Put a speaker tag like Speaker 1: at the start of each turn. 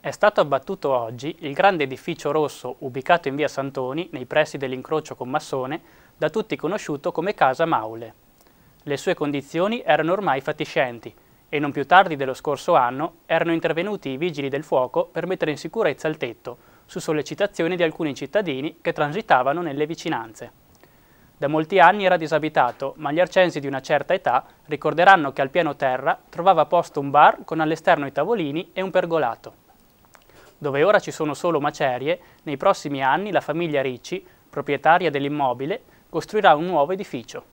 Speaker 1: È stato abbattuto oggi il grande edificio rosso ubicato in via Santoni, nei pressi dell'incrocio con Massone, da tutti conosciuto come Casa Maule. Le sue condizioni erano ormai fatiscenti e non più tardi dello scorso anno erano intervenuti i vigili del fuoco per mettere in sicurezza il tetto, su sollecitazione di alcuni cittadini che transitavano nelle vicinanze. Da molti anni era disabitato, ma gli arcensi di una certa età ricorderanno che al piano terra trovava posto un bar con all'esterno i tavolini e un pergolato. Dove ora ci sono solo macerie, nei prossimi anni la famiglia Ricci, proprietaria dell'immobile, costruirà un nuovo edificio.